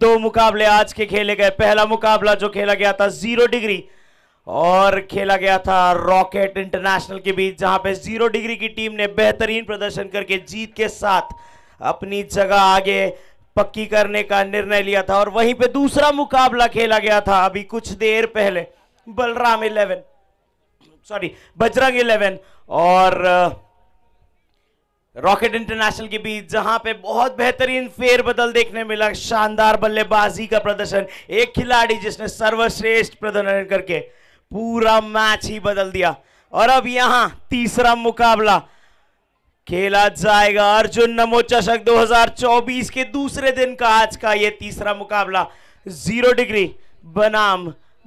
दो मुकाबले आज के खेले गए पहला मुकाबला जो खेला गया था जीरो डिग्री और खेला गया था रॉकेट इंटरनेशनल के बीच जहां पे जीरो डिग्री की टीम ने बेहतरीन प्रदर्शन करके जीत के साथ अपनी जगह आगे पक्की करने का निर्णय लिया था और वहीं पे दूसरा मुकाबला खेला गया था अभी कुछ देर पहले Balram eleven sorry Bajrang eleven और रॉकेट इंटरनेशनल के बीच जहां पे बहुत बेहतरीन फेरबदल देखने मिला शानदार बल्लेबाजी का प्रदर्शन एक खिलाड़ी जिसने सर्वश्रेष्ठ प्रदर्शन करके पूरा मैच ही बदल दिया और अब यहां तीसरा मुकाबला खेला जाएगा अर्जुन नमो चषक 2024 के दूसरे दिन का आज का यह तीसरा मुकाबला जीरो डिग्री बनाम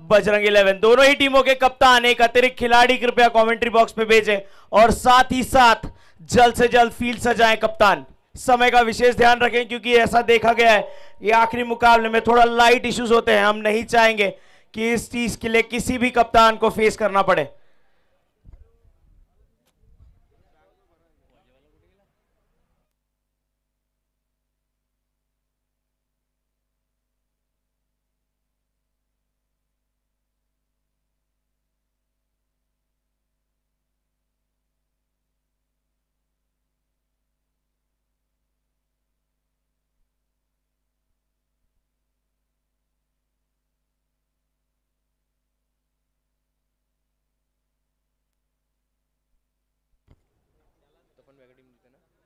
बजरंग इलेवन दोनों ही टीमों के कप्तान एक अतिरिक्त खिलाड़ी कृपया कमेंट्री बॉक्स में भेजें और साथ ही साथ जल्द से जल्द फील्ड सजाएं कप्तान समय का विशेष ध्यान रखें क्योंकि ऐसा देखा गया है ये आखिरी मुकाबले में थोड़ा लाइट इश्यूज होते हैं हम नहीं चाहेंगे कि इस चीज के लिए किसी भी कप्तान को फेस करना पड़े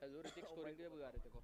हजूर ऋतिक स्कोरिंग के लिए बुला रहे थे को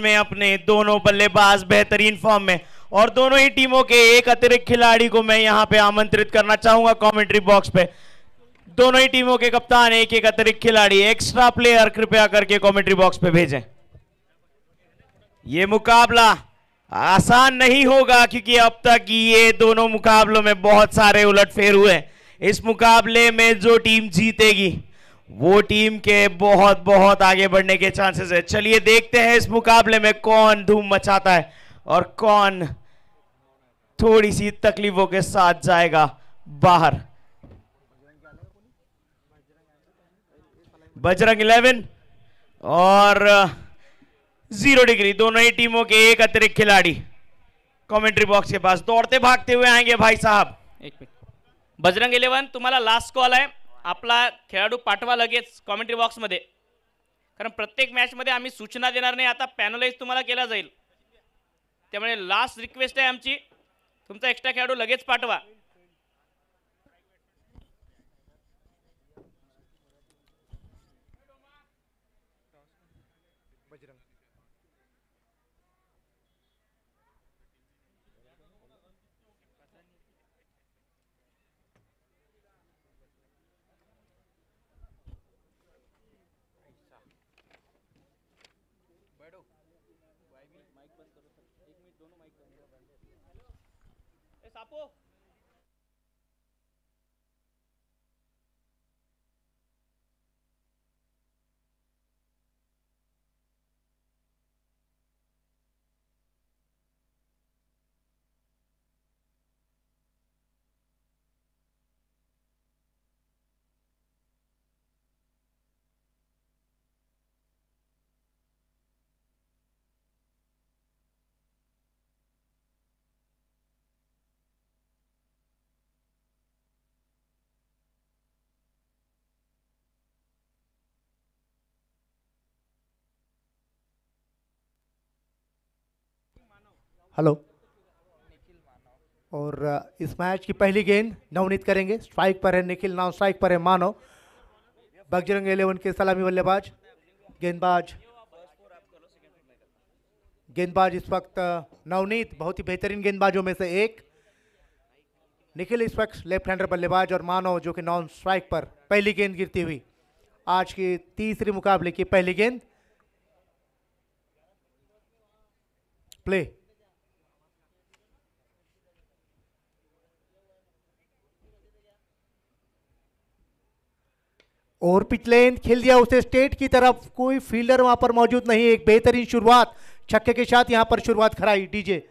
में अपने दोनों बल्लेबाज बेहतरीन फॉर्म में और दोनों ही टीमों के एक अतिरिक्त खिलाड़ी को मैं यहां पे आमंत्रित करना चाहूंगा कमेंट्री बॉक्स पे दोनों ही टीमों के कप्तान एक एक अतिरिक्त खिलाड़ी एक्स्ट्रा प्लेयर कृपया करके कमेंट्री बॉक्स पे भेजें ये मुकाबला आसान नहीं होगा क्योंकि अब तक ये दोनों मुकाबलों में बहुत सारे उलटफेर हुए इस मुकाबले में जो टीम जीतेगी वो टीम के बहुत बहुत आगे बढ़ने के चांसेस है चलिए देखते हैं इस मुकाबले में कौन धूम मचाता है और कौन थोड़ी सी तकलीफों के साथ जाएगा बाहर बजरंग इलेवन और जीरो डिग्री दोनों ही टीमों के एक अतिरिक्त खिलाड़ी कमेंट्री बॉक्स के पास दौड़ते भागते हुए आएंगे भाई साहब एक मिनट बजरंग इलेवन तुम्हारा लास्ट कॉल है आपला खेळाडू पाठवा लगेच कॉमेंट्री बॉक्समध्ये कारण प्रत्येक मॅचमध्ये आम्ही सूचना देणार नाही आता पॅनलाइज तुम्हाला केला जाईल त्यामुळे लास्ट रिक्वेस्ट आहे आमची तुमचा एक्स्ट्रा खेळाडू लगेच पाठवा दोनों माइक ए सापो हेलो और uh, इस मैच की पहली गेंद नवनीत करेंगे स्ट्राइक पर है निखिल नाउ स्ट्राइक पर है मानव बगजरंग एलेवन के सलामी बल्लेबाज गेंदबाज गेंदबाज इस वक्त uh, नवनीत बहुत ही बेहतरीन गेंदबाजों में से एक निखिल इस वक्त लेफ्ट हैंडर बल्लेबाज और मानव जो कि नॉन स्ट्राइक पर पहली गेंद गिरती हुई आज की तीसरी मुकाबले की पहली गेंद प्ले और लेन खेल दिया उसे स्टेट की तरफ कोई फील्डर वहां पर मौजूद नहीं एक बेहतरीन शुरुआत छक्के के साथ यहां पर शुरुआत कराई डीजे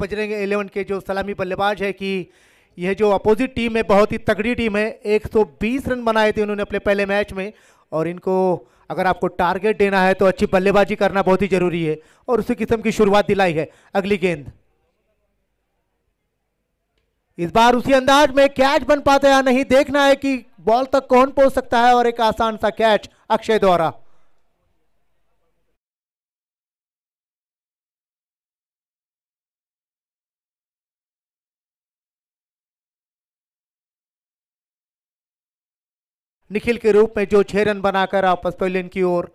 बजरंग इलेवन के जो सलामी बल्लेबाज है कि यह जो अपोजिट टीम है बहुत ही तगड़ी टीम है 120 रन बनाए थे उन्होंने अपने पहले मैच में और इनको अगर आपको टारगेट देना है तो अच्छी बल्लेबाजी करना बहुत ही जरूरी है और उसी किस्म की शुरुआत दिलाई है अगली गेंद इस बार उसी अंदाज में कैच बन पाता या नहीं देखना है कि बॉल तक कौन पहुंच सकता है और एक आसान सा कैच अक्षय द्वारा निखिल के रूप में जो छह रन बनाकर आपस पवेलियन की ओर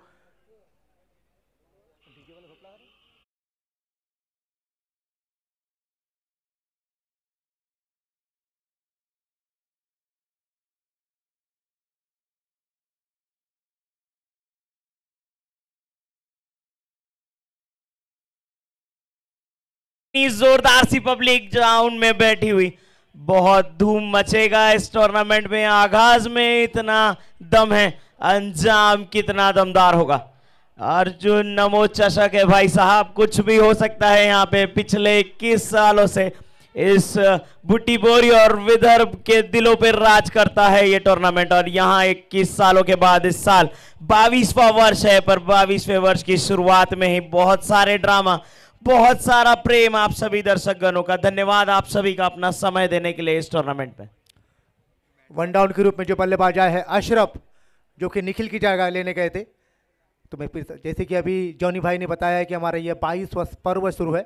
जोरदार सी पब्लिक ग्राउंड में बैठी हुई बहुत धूम मचेगा इस टूर्नामेंट में आगाज में इतना दम है अंजाम कितना दमदार होगा अर्जुन नमो चषक है भाई साहब कुछ भी हो सकता है यहाँ पे पिछले इक्कीस सालों से इस बुटीबोरी और विदर्भ के दिलों पर राज करता है ये टूर्नामेंट और यहाँ इक्कीस सालों के बाद इस साल बाईसवा वर्ष है पर बाईसवें वर्ष की शुरुआत में ही बहुत सारे ड्रामा बहुत सारा प्रेम आप सभी दर्शकगणों का धन्यवाद आप सभी का अपना समय देने के लिए इस टूर्नामेंट में वन डाउन के रूप में जो बल्लेबाज आए हैं अशरफ जो कि निखिल की जगह लेने गए थे तो मैं फिर जैसे कि अभी जॉनी भाई ने बताया कि हमारा ये बाईसवा पर्व शुरू है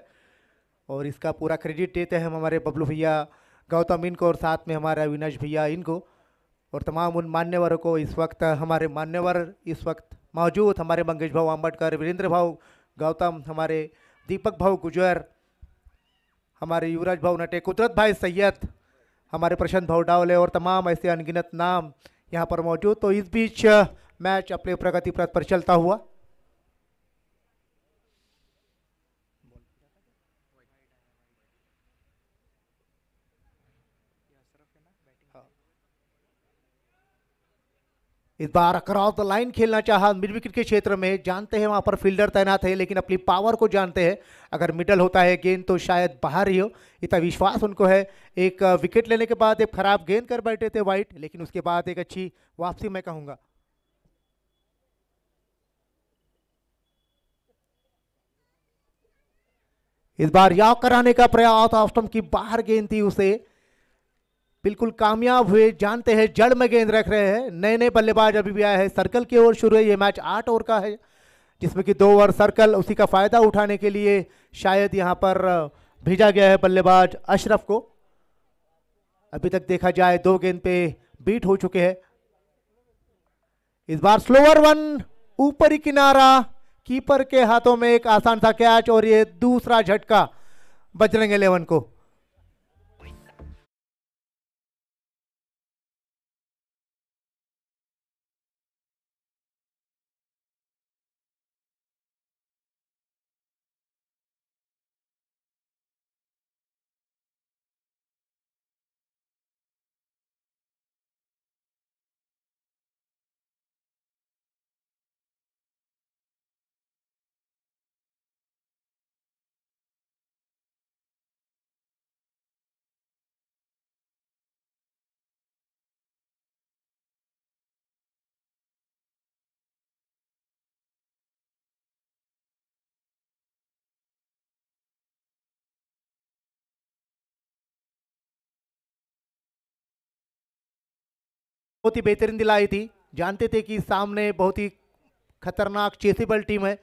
और इसका पूरा क्रेडिट देते हैं हम हमारे बबलू भैया गौतम इनको और साथ में हमारे अविनाश भैया इनको और तमाम उन मान्यवरों को इस वक्त हमारे मान्यवर इस वक्त मौजूद हमारे मंगेश भाव अम्बेडकर वीरेंद्र भाव गौतम हमारे दीपक भाऊ गुजर हमारे युवराज भाऊ नटे कुदरत भाई सैयद हमारे प्रशांत भाऊ डावले और तमाम ऐसे अनगिनत नाम यहाँ पर मौजूद तो इस बीच मैच अपने प्रगति पथ पर चलता हुआ इस बार अक्रॉस द तो लाइन खेलना चाहा मिड विकेट के क्षेत्र में जानते हैं वहाँ पर फील्डर तैनात है लेकिन अपनी पावर को जानते हैं अगर मिडल होता है गेंद तो शायद बाहर ही हो इतना विश्वास उनको है एक विकेट लेने के बाद एक खराब गेंद कर बैठे थे वाइट लेकिन उसके बाद एक अच्छी वापसी मैं कहूँगा इस बार याव कराने का प्रयास ऑस्टम की बाहर गेंद थी उसे बिल्कुल कामयाब हुए जानते हैं जड़ में गेंद रख रहे हैं नए नए बल्लेबाज अभी भी आए हैं सर्कल की ओर शुरू है ये मैच आठ ओवर का है जिसमें कि दो ओवर सर्कल उसी का फ़ायदा उठाने के लिए शायद यहाँ पर भेजा गया है बल्लेबाज अशरफ को अभी तक देखा जाए दो गेंद पे बीट हो चुके हैं इस बार स्लोअर वन ऊपरी किनारा कीपर के हाथों में एक आसान सा कैच और ये दूसरा झटका बजरंग इलेवन को बहुत ही बेहतरीन दिलाई थी जानते थे कि सामने बहुत ही खतरनाक चेसेबल टीम है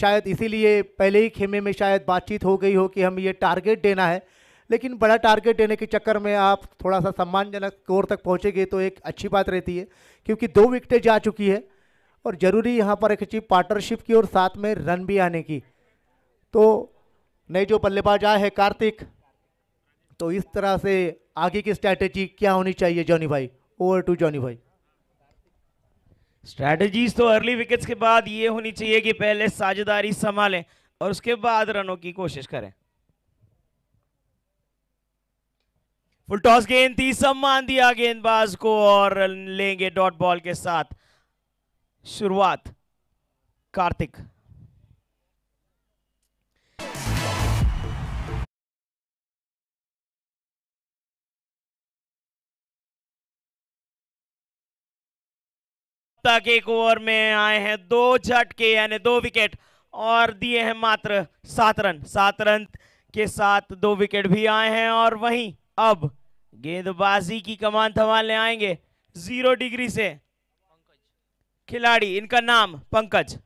शायद इसीलिए पहले ही खेमे में शायद बातचीत हो गई हो कि हम ये टारगेट देना है लेकिन बड़ा टारगेट देने के चक्कर में आप थोड़ा सा सम्मानजनक स्कोर तक पहुँचेंगे तो एक अच्छी बात रहती है क्योंकि दो विकटें जा चुकी है और ज़रूरी यहाँ पर एक अच्छी पार्टनरशिप की और साथ में रन भी आने की तो नए जो बल्लेबाज आए हैं कार्तिक तो इस तरह से आगे की स्ट्रैटेजी क्या होनी चाहिए जॉनी भाई ओवर टू जॉनी भाई स्ट्रैटेजीज तो अर्ली विकेट्स के बाद ये होनी चाहिए कि पहले साझेदारी संभालें और उसके बाद रनों की कोशिश करें फुल टॉस गेंद थी सम्मान दिया गेंदबाज को और लेंगे डॉट बॉल के साथ शुरुआत कार्तिक तक एक ओवर में आए हैं दो झटके यानी दो विकेट और दिए हैं मात्र सात रन सात रन के साथ दो विकेट भी आए हैं और वहीं अब गेंदबाजी की कमान ले आएंगे जीरो डिग्री से खिलाड़ी इनका नाम पंकज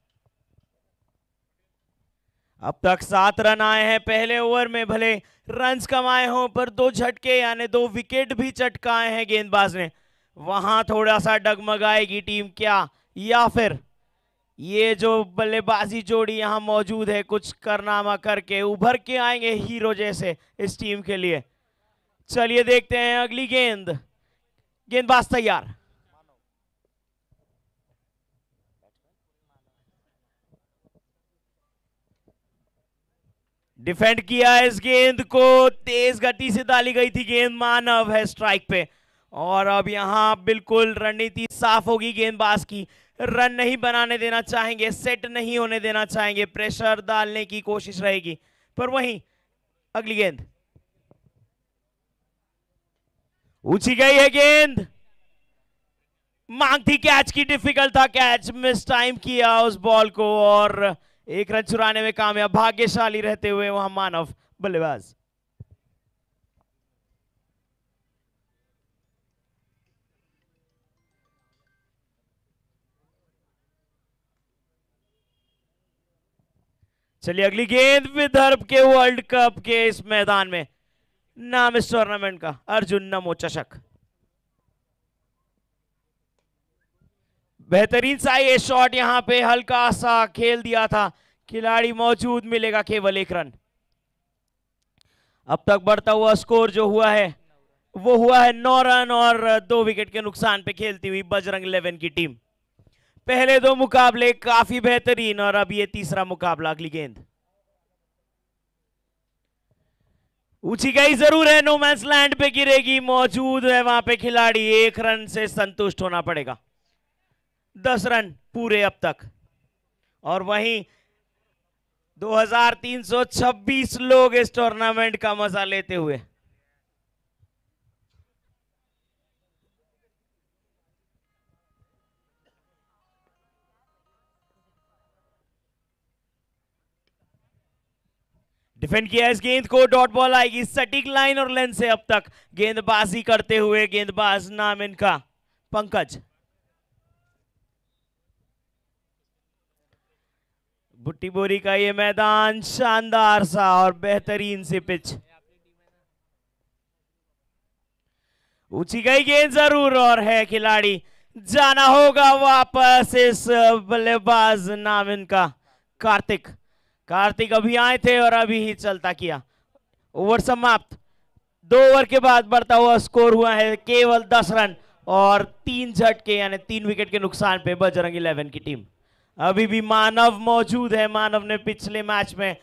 अब तक सात रन आए हैं पहले ओवर में भले रन कमाए हों पर दो झटके यानी दो विकेट भी चटकाए हैं गेंदबाज ने वहां थोड़ा सा डगमगाएगी टीम क्या या फिर ये जो बल्लेबाजी जोड़ी यहाँ मौजूद है कुछ करनामा करके उभर के आएंगे हीरो जैसे इस टीम के लिए चलिए देखते हैं अगली गेंद गेंदबाज तैयार डिफेंड किया इस गेंद को तेज गति से डाली गई थी गेंद मानव है स्ट्राइक पे और अब यहाँ बिल्कुल रणनीति साफ होगी गेंदबाज की रन नहीं बनाने देना चाहेंगे सेट नहीं होने देना चाहेंगे प्रेशर डालने की कोशिश रहेगी पर वहीं अगली गेंद ऊंची गई है गेंद मांग थी कैच की डिफिकल्ट था कैच मिस टाइम किया उस बॉल को और एक रन चुराने में कामयाब भाग्यशाली रहते हुए वहां मानव बल्लेबाज चलिए अगली गेंद विदर्भ के वर्ल्ड कप के इस मैदान में नाम इस टूर्नामेंट का अर्जुन नमो चषक बेहतरीन सा ये शॉट यहां पे हल्का सा खेल दिया था खिलाड़ी मौजूद मिलेगा केवल एक रन अब तक बढ़ता हुआ स्कोर जो हुआ है वो हुआ है नौ रन और दो विकेट के नुकसान पे खेलती हुई बजरंग इलेवन की टीम पहले दो मुकाबले काफी बेहतरीन और अब ये तीसरा मुकाबला अगली गेंद ऊंची गई जरूर है नोमैंस लैंड पे गिरेगी मौजूद है वहां पे खिलाड़ी एक रन से संतुष्ट होना पड़ेगा दस रन पूरे अब तक और वहीं 2326 लोग इस टूर्नामेंट का मजा लेते हुए डिफेंड किया इस गेंद को डॉट बॉल आएगी सटीक लाइन और लेंथ से अब तक गेंदबाजी करते हुए गेंदबाज नाम इनका पंकज बुट्टी बोरी का ये मैदान शानदार सा और बेहतरीन से पिच ऊंची गई गेंद जरूर और है खिलाड़ी जाना होगा वापस इस बल्लेबाज नाम इनका कार्तिक कार्तिक अभी आए थे और अभी ही चलता किया ओवर समाप्त दो ओवर के बाद बढ़ता हुआ स्कोर हुआ है केवल दस रन और तीन झटके यानी तीन विकेट के नुकसान पे बजरंग इलेवन की टीम अभी भी मानव मौजूद है मानव ने पिछले मैच में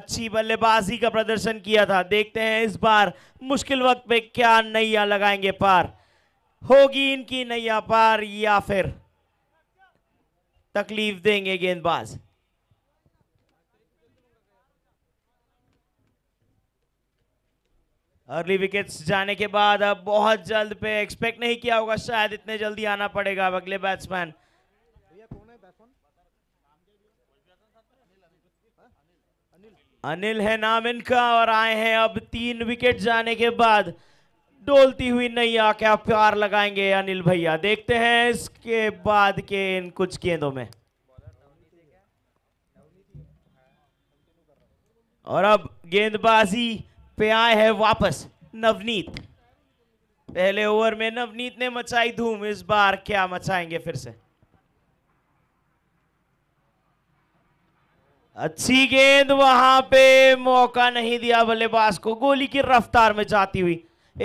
अच्छी बल्लेबाजी का प्रदर्शन किया था देखते हैं इस बार मुश्किल वक्त पे क्या नैया लगाएंगे पार होगी इनकी नैया पार या फिर तकलीफ देंगे गेंदबाज अर्ली विकेट्स जाने के बाद अब बहुत जल्द पे एक्सपेक्ट नहीं किया होगा शायद इतने जल्दी आना पड़ेगा अब अगले बैट्समैन अनिल है नाम इनका और आए हैं अब तीन विकेट जाने के बाद डोलती हुई नैया क्या प्यार लगाएंगे अनिल भैया देखते हैं इसके बाद के इन कुछ गेंदों में और अब गेंदबाजी पे आए हैं वापस नवनीत पहले ओवर में नवनीत ने मचाई धूम इस बार क्या मचाएंगे फिर से अच्छी गेंद वहां पे मौका नहीं दिया बल्लेबाज को गोली की रफ्तार में जाती हुई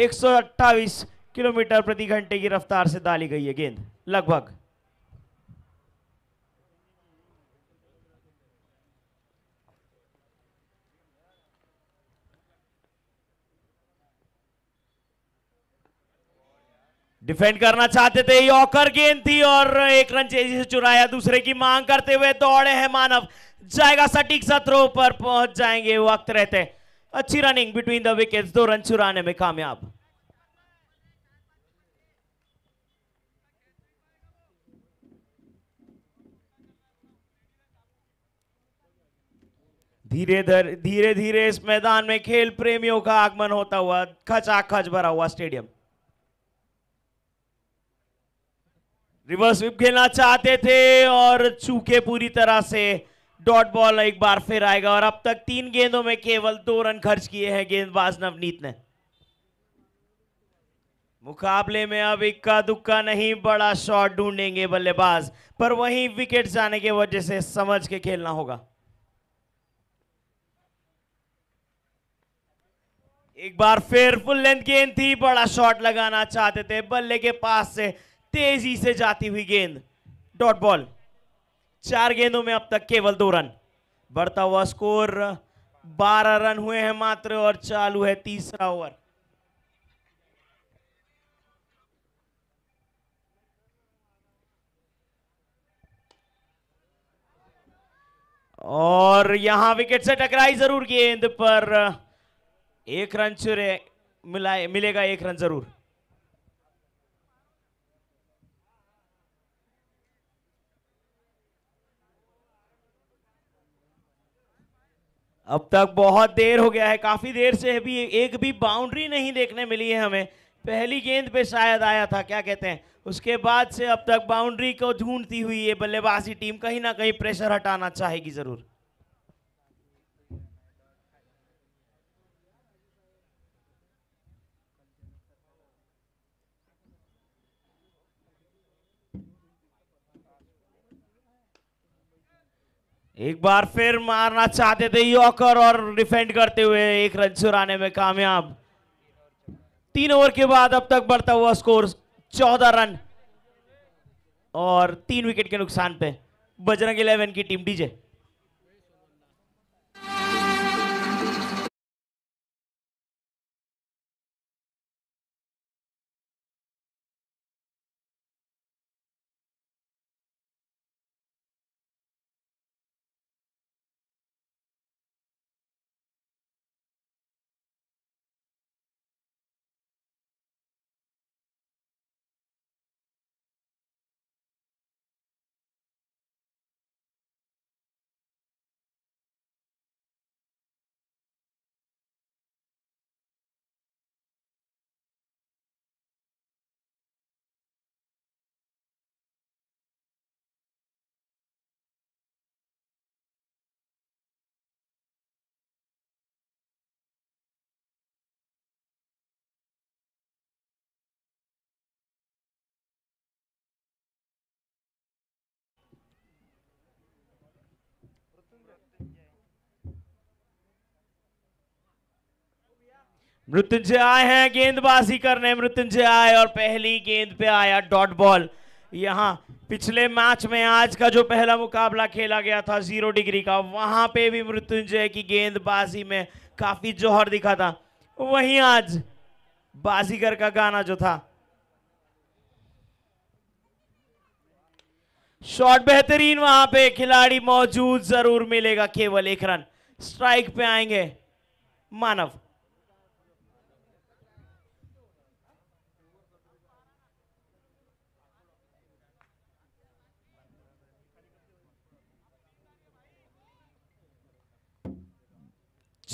128 किलोमीटर प्रति घंटे की रफ्तार से डाली गई है गेंद लगभग डिफेंड करना चाहते थे यॉकर गेंद थी और एक रन तेजी से चुराया दूसरे की मांग करते हुए दौड़े हैं मानव जाएगा सटीक सत्रों पर पहुंच जाएंगे वक्त रहते अच्छी रनिंग बिटवीन द विकेट्स दो रन चुराने में कामयाब धीरे धीरे धीरे इस मैदान में खेल प्रेमियों का आगमन होता हुआ खचाखच भरा हुआ स्टेडियम रिवर्स विप खेलना चाहते थे और चूके पूरी तरह से डॉट बॉल एक बार फिर आएगा और अब तक तीन गेंदों में केवल दो रन खर्च किए हैं गेंदबाज नवनीत ने मुकाबले में अब इक्का दुक्का नहीं बड़ा शॉट ढूंढेंगे बल्लेबाज पर वहीं विकेट जाने के वजह से समझ के खेलना होगा एक बार फिर फुल लेंथ गेंद थी बड़ा शॉट लगाना चाहते थे बल्ले के पास से तेजी से जाती हुई गेंद डॉट बॉल चार गेंदों में अब तक केवल दो रन बढ़ता हुआ स्कोर बारह रन हुए हैं मात्र और चालू है तीसरा ओवर और यहां विकेट से टकराई जरूर गेंद पर एक रन चुरे मिलाए मिलेगा एक रन जरूर अब तक बहुत देर हो गया है काफ़ी देर से अभी एक भी बाउंड्री नहीं देखने मिली है हमें पहली गेंद पे शायद आया था क्या कहते हैं उसके बाद से अब तक बाउंड्री को ढूंढती हुई ये बल्लेबाजी टीम कहीं ना कहीं प्रेशर हटाना चाहेगी ज़रूर एक बार फिर मारना चाहते थे यॉकर और डिफेंड करते हुए एक रन चुराने में कामयाब तीन ओवर के बाद अब तक बढ़ता हुआ स्कोर चौदह रन और तीन विकेट के नुकसान पे बजरंग इलेवन की टीम डीजे मृत्युंजय आए हैं गेंदबाजी करने मृत्युंजय आए और पहली गेंद पे आया डॉट बॉल यहाँ पिछले मैच में आज का जो पहला मुकाबला खेला गया था जीरो डिग्री का वहां पे भी मृत्युंजय की गेंदबाजी में काफी जोहर दिखा था वहीं आज बाजीगर का गाना जो था शॉट बेहतरीन वहां पे खिलाड़ी मौजूद जरूर मिलेगा केवल एक रन स्ट्राइक पे आएंगे मानव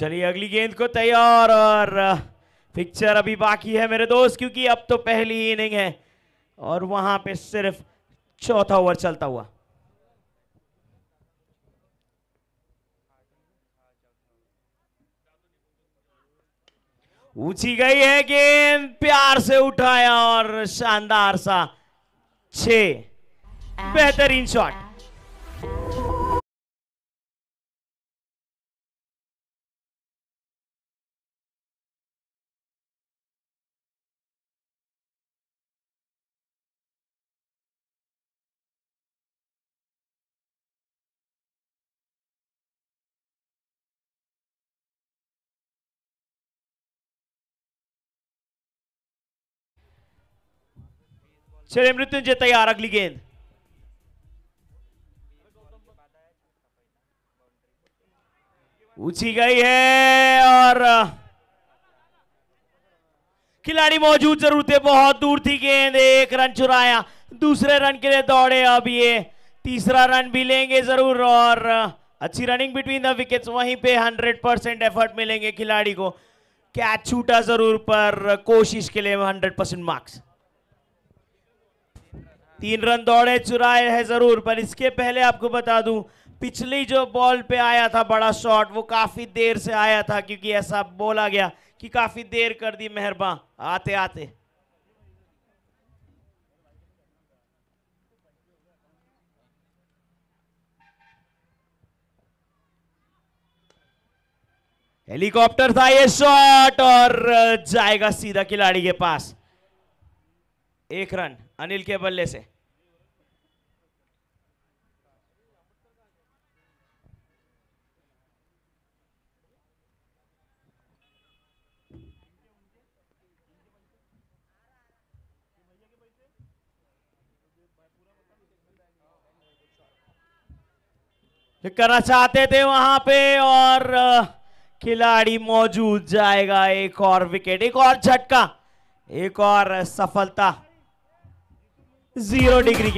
चलिए अगली गेंद को तैयार और पिक्चर अभी बाकी है मेरे दोस्त क्योंकि अब तो पहली ही इनिंग है और वहां पे सिर्फ चौथा ओवर चलता हुआ ऊंची गई है गेंद प्यार से उठाया और शानदार सा छ बेहतरीन शॉट चले मृत्युंजय तैयार अगली गेंद ऊंची गई है और खिलाड़ी मौजूद जरूर थे बहुत दूर थी गेंद एक रन चुराया दूसरे रन के लिए दौड़े अब ये तीसरा रन भी लेंगे जरूर और uh, अच्छी रनिंग बिटवीन द विकेट्स वहीं पे 100 परसेंट एफर्ट मिलेंगे खिलाड़ी को कैच छूटा जरूर पर uh, कोशिश के लिए 100 परसेंट मार्क्स तीन रन दौड़े चुराए हैं जरूर पर इसके पहले आपको बता दूं पिछली जो बॉल पे आया था बड़ा शॉट वो काफी देर से आया था क्योंकि ऐसा बोला गया कि काफी देर कर दी मेहरबान आते आते हेलीकॉप्टर था ये शॉट और जाएगा सीधा खिलाड़ी के पास एक रन अनिल के बल्ले से करना चाहते थे वहां पे और खिलाड़ी मौजूद जाएगा एक और विकेट एक और झटका एक और सफलता जीरो डिग्री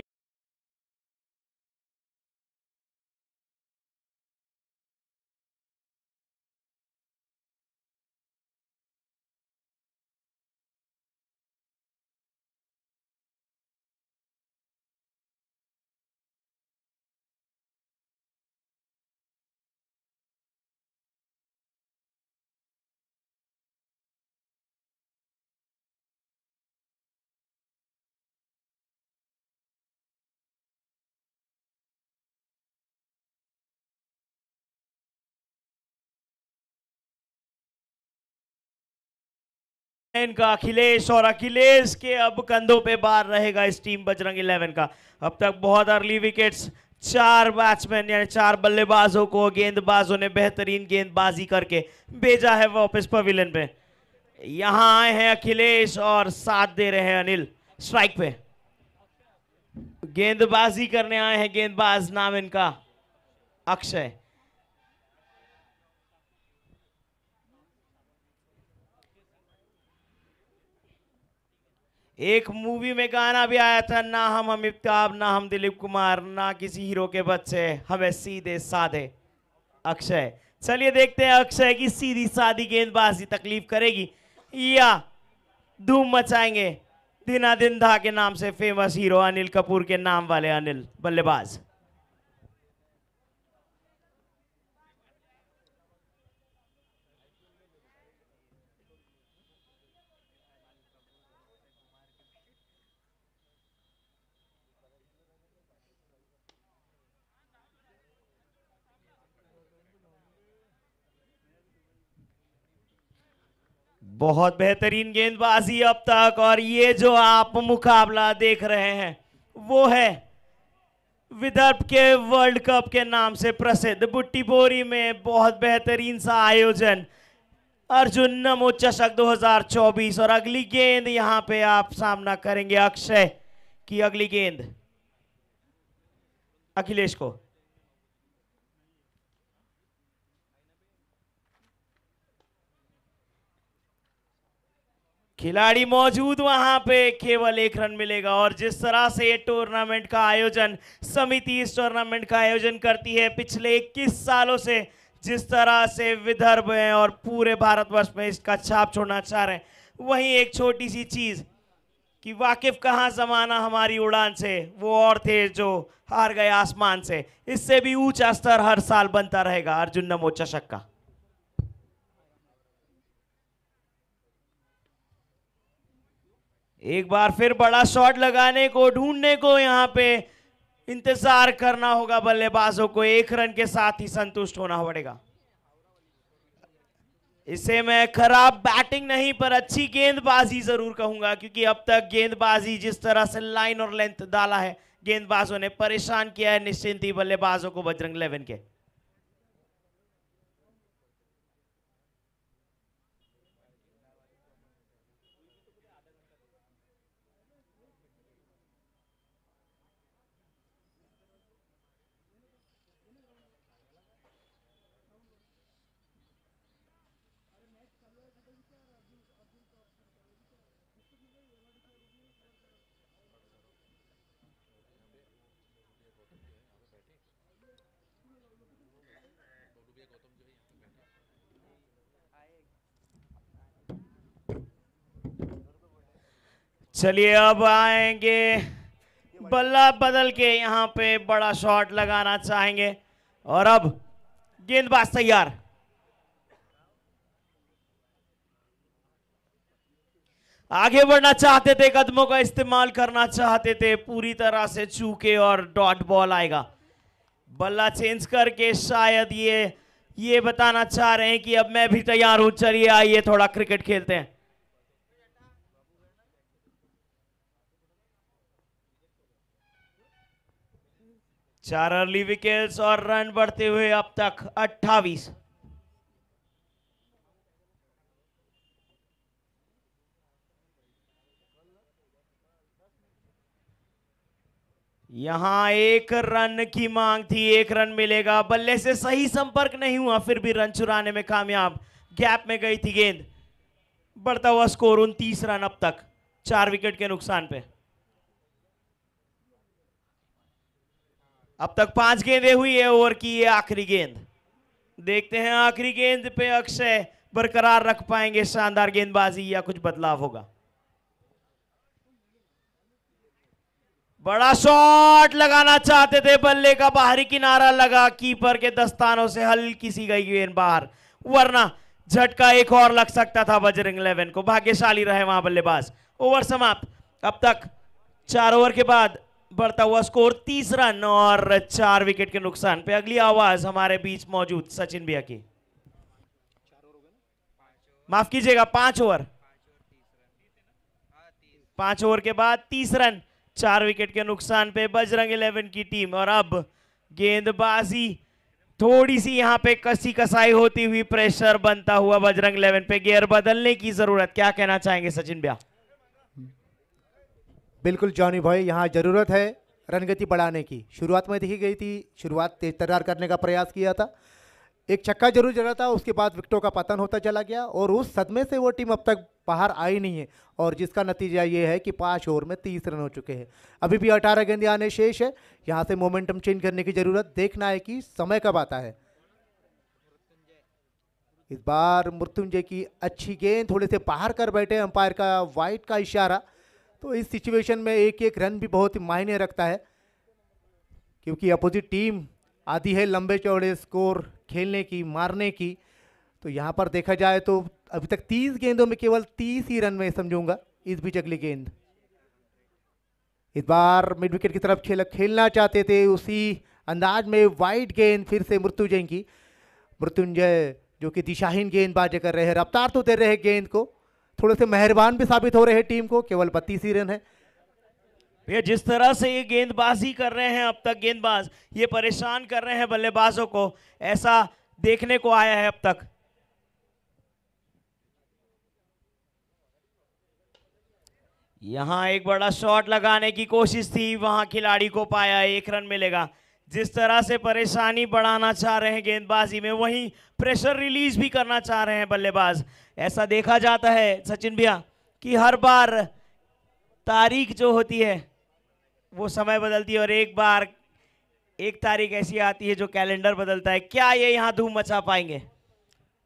इनका अखिलेश और अखिलेश के अब कंधों पे बार रहेगा इस टीम बजरंग इलेवन का अब तक बहुत अर्ली विकेट्स चार बैट्समैन यानी चार बल्लेबाजों को गेंदबाजों ने बेहतरीन गेंदबाजी करके भेजा है वापस पविलियन पे यहां आए हैं अखिलेश और साथ दे रहे हैं अनिल स्ट्राइक पे गेंदबाजी करने आए हैं गेंदबाज नाम इनका अक्षय एक मूवी में गाना भी आया था ना हम हम ना हम दिलीप कुमार ना किसी हीरो के बच्चे हमें सीधे साधे अक्षय चलिए देखते हैं अक्षय की सीधी सादी गेंदबाजी तकलीफ करेगी या धूम मचाएंगे दिना दिन धा के नाम से फेमस हीरो अनिल कपूर के नाम वाले अनिल बल्लेबाज बहुत बेहतरीन गेंदबाजी अब तक और ये जो आप मुकाबला देख रहे हैं वो है विदर्भ के वर्ल्ड कप के नाम से प्रसिद्ध बुट्टीपोरी में बहुत बेहतरीन सा आयोजन अर्जुन नमो चषक 2024 और अगली गेंद यहां पे आप सामना करेंगे अक्षय की अगली गेंद अखिलेश को खिलाड़ी मौजूद वहां पे केवल एक रन मिलेगा और जिस तरह से ये टूर्नामेंट का आयोजन समिति इस टूर्नामेंट का आयोजन करती है पिछले इक्कीस सालों से जिस तरह से विदर्भ है और पूरे भारतवर्ष में इसका छाप छोड़ना चाह रहे हैं वहीं एक छोटी सी चीज़ कि वाकिफ कहाँ जमाना हमारी उड़ान से वो और थे जो हार गए आसमान से इससे भी ऊंचा स्तर हर साल बनता रहेगा अर्जुन नमो चषक का एक बार फिर बड़ा शॉट लगाने को ढूंढने को यहां पे इंतजार करना होगा बल्लेबाजों को एक रन के साथ ही संतुष्ट होना पड़ेगा इसे मैं खराब बैटिंग नहीं पर अच्छी गेंदबाजी जरूर कहूंगा क्योंकि अब तक गेंदबाजी जिस तरह से लाइन और लेंथ डाला है गेंदबाजों ने परेशान किया है निश्चिंत ही बल्लेबाजों को बजरंग इलेवन के चलिए अब आएंगे बल्ला बदल के यहाँ पे बड़ा शॉट लगाना चाहेंगे और अब गेंदबाज तैयार आगे बढ़ना चाहते थे कदमों का इस्तेमाल करना चाहते थे पूरी तरह से चूके और डॉट बॉल आएगा बल्ला चेंज करके शायद ये ये बताना चाह रहे हैं कि अब मैं भी तैयार हूं चलिए आइए थोड़ा क्रिकेट खेलते हैं चार अर्ली विकेट्स और रन बढ़ते हुए अब तक 28 यहां एक रन की मांग थी एक रन मिलेगा बल्ले से सही संपर्क नहीं हुआ फिर भी रन चुराने में कामयाब गैप में गई थी गेंद बढ़ता हुआ स्कोर उनतीस रन अब तक चार विकेट के नुकसान पे अब तक पांच गेंदे हुई है ओवर की ये आखिरी गेंद देखते हैं आखिरी गेंद पे अक्षय बरकरार रख पाएंगे शानदार गेंदबाजी या कुछ बदलाव होगा बड़ा शॉट लगाना चाहते थे बल्ले का बाहरी किनारा लगा कीपर के दस्तानों से हल्की सी गई गेंद बाहर वरना झटका एक और लग सकता था बजरंग इलेवन को भाग्यशाली रहे वहां बल्लेबाज ओवर समाप्त अब तक चार ओवर के बाद बढ़ता हुआ स्कोर तीसरा रन और चार विकेट के नुकसान पे अगली आवाज हमारे बीच मौजूद सचिन भैया की माफ कीजिएगा पांच ओवर पांच ओवर के बाद तीस रन चार विकेट के नुकसान पे बजरंग इलेवन की टीम और अब गेंदबाजी थोड़ी सी यहां पे कसी कसाई होती हुई प्रेशर बनता हुआ बजरंग इलेवन पे गियर बदलने की जरूरत क्या कहना चाहेंगे सचिन भैया बिल्कुल जॉनी भाई यहाँ ज़रूरत है रनगति बढ़ाने की शुरुआत में देखी गई थी शुरुआत तेज तरार करने का प्रयास किया था एक छक्का जरूर जला था उसके बाद विकटों का पतन होता चला गया और उस सदमे से वो टीम अब तक बाहर आई नहीं है और जिसका नतीजा ये है कि पाँच ओवर में तीस रन हो चुके हैं अभी भी अठारह गेंदे आने शेष है यहाँ से मोमेंटम चेंज करने की ज़रूरत देखना है कि समय कब आता है इस बार मृत्युंजय की अच्छी गेंद थोड़े से बाहर कर बैठे अंपायर का वाइट का इशारा तो इस सिचुएशन में एक एक रन भी बहुत ही मायने रखता है क्योंकि अपोजिट टीम आधी है लंबे चौड़े स्कोर खेलने की मारने की तो यहाँ पर देखा जाए तो अभी तक तीस गेंदों में केवल तीस ही रन में समझूंगा इस बीच अगली गेंद इस बार मिड विकेट की तरफ खेल खेलना चाहते थे उसी अंदाज में वाइड गेंद फिर से मृत्युजय की मृत्युंजय जो कि दिशाहीन गेंदबाजी कर रहे हैं रफ्तार तो दे रहे हैं गेंद को थोड़े से मेहरबान भी साबित हो रहे हैं टीम को केवल बत्तीस ही रन है भैया जिस तरह से ये गेंदबाजी कर रहे हैं अब तक गेंदबाज ये परेशान कर रहे हैं बल्लेबाजों को ऐसा देखने को आया है अब तक यहां एक बड़ा शॉट लगाने की कोशिश थी वहां खिलाड़ी को पाया एक रन मिलेगा जिस तरह से परेशानी बढ़ाना चाह रहे हैं गेंदबाजी में वहीं प्रेशर रिलीज भी करना चाह रहे हैं बल्लेबाज ऐसा देखा जाता है सचिन भैया कि हर बार तारीख जो होती है वो समय बदलती है और एक बार एक तारीख ऐसी आती है जो कैलेंडर बदलता है क्या ये यहाँ धूम मचा पाएंगे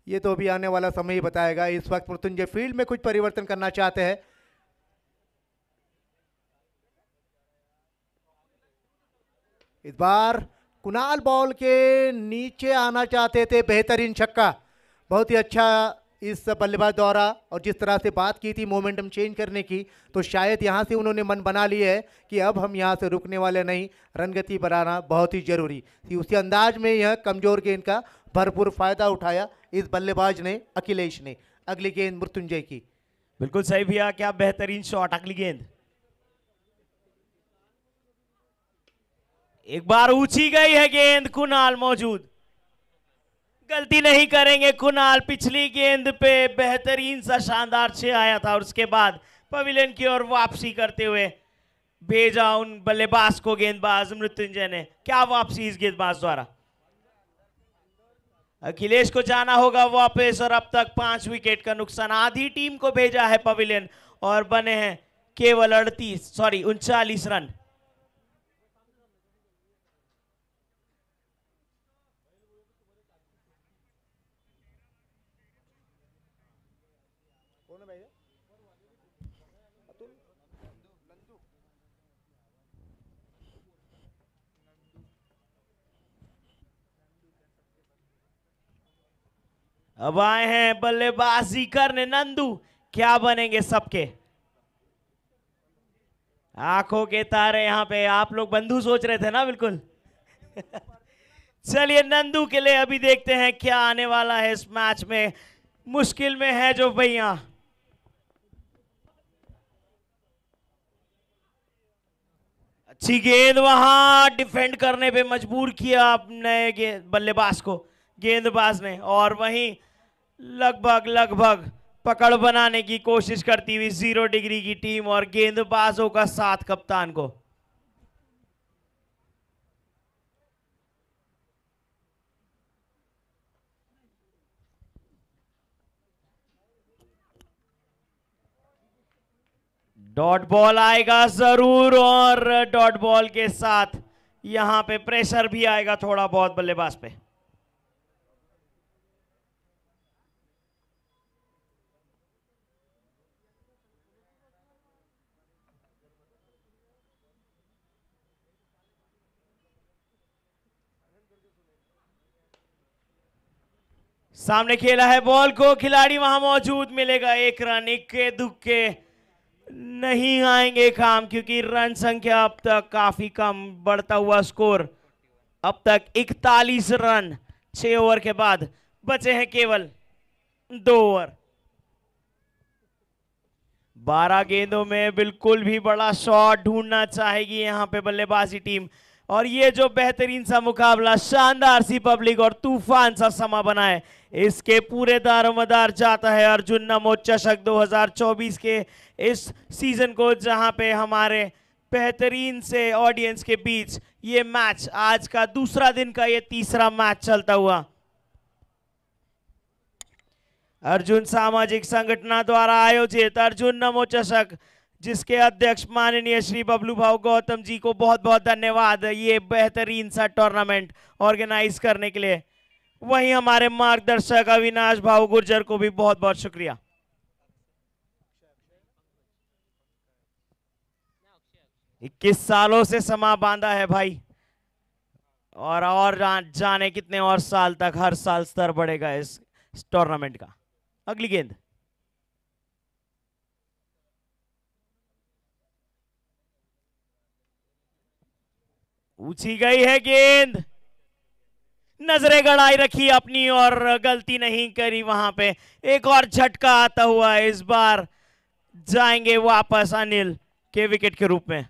ये तो अभी आने वाला समय ही बताएगा इस वक्त मृत्युंजय फील्ड में कुछ परिवर्तन करना चाहते हैं इस बार कुणाल बॉल के नीचे आना चाहते थे बेहतरीन छक्का बहुत ही अच्छा इस बल्लेबाज द्वारा और जिस तरह से बात की थी मोमेंटम चेंज करने की तो शायद यहाँ से उन्होंने मन बना लिया है कि अब हम यहाँ से रुकने वाले नहीं रनगति बनाना बहुत ही जरूरी थी तो उसी अंदाज में यह कमज़ोर गेंद का भरपूर फायदा उठाया इस बल्लेबाज ने अखिलेश ने अगली गेंद मृत्युंजय की बिल्कुल सही भैया क्या बेहतरीन शॉट अगली गेंद एक बार ऊंची गई है गेंद कुनाल मौजूद गलती नहीं करेंगे कुनाल पिछली गेंद पे बेहतरीन सा शानदार छे आया था और उसके बाद पवेलियन की ओर वापसी करते हुए भेजा उन बल्लेबाज को गेंदबाज मृत्युंजय ने क्या वापसी इस गेंदबाज द्वारा अखिलेश को जाना होगा वापस और अब तक पांच विकेट का नुकसान आधी टीम को भेजा है पवेलियन और बने हैं केवल अड़तीस सॉरी उनचालीस रन अब आए हैं बल्लेबाजी करने नंदू क्या बनेंगे सबके आंखों के तारे यहां पे आप लोग बंधु सोच रहे थे ना बिल्कुल चलिए नंदू के लिए अभी देखते हैं क्या आने वाला है इस मैच में मुश्किल में है जो भैया अच्छी गेंद वहां डिफेंड करने पे मजबूर किया अपने बल्लेबाज को गेंदबाज ने और वहीं लगभग लगभग पकड़ बनाने की कोशिश करती हुई जीरो डिग्री की टीम और गेंदबाजों का साथ कप्तान को डॉट बॉल आएगा जरूर और डॉट बॉल के साथ यहां पे प्रेशर भी आएगा थोड़ा बहुत बल्लेबाज पे सामने खेला है बॉल को खिलाड़ी वहां मौजूद मिलेगा एक रन इक्के दुक्के नहीं आएंगे काम क्योंकि रन संख्या अब तक काफी कम बढ़ता हुआ स्कोर अब तक 41 रन छह ओवर के बाद बचे हैं केवल दो ओवर बारह गेंदों में बिल्कुल भी बड़ा शॉट ढूंढना चाहेगी यहां पे बल्लेबाजी टीम और ये जो बेहतरीन सा मुकाबला शानदार सी पब्लिक और तूफान सा समा बनाए इसके पूरे दारोमदार जाता है अर्जुन दो हजार 2024 के इस सीज़न को जहां पे हमारे बेहतरीन से ऑडियंस के बीच ये मैच आज का दूसरा दिन का ये तीसरा मैच चलता हुआ अर्जुन सामाजिक संगठन द्वारा आयोजित अर्जुन नमो चषक जिसके अध्यक्ष माननीय श्री बबलू भाव गौतम जी को बहुत बहुत धन्यवाद ये बेहतरीन सा टूर्नामेंट ऑर्गेनाइज करने के लिए वहीं हमारे मार्गदर्शक अविनाश भाव गुर्जर को भी बहुत बहुत शुक्रिया इक्कीस सालों से समा बांधा है भाई और और जाने कितने और साल तक हर साल स्तर बढ़ेगा इस, इस टूर्नामेंट का अगली गेंद ऊंची गई है गेंद नजरें गड़ाई रखी अपनी और गलती नहीं करी वहां पे एक और झटका आता हुआ इस बार जाएंगे वापस अनिल के विकेट के रूप में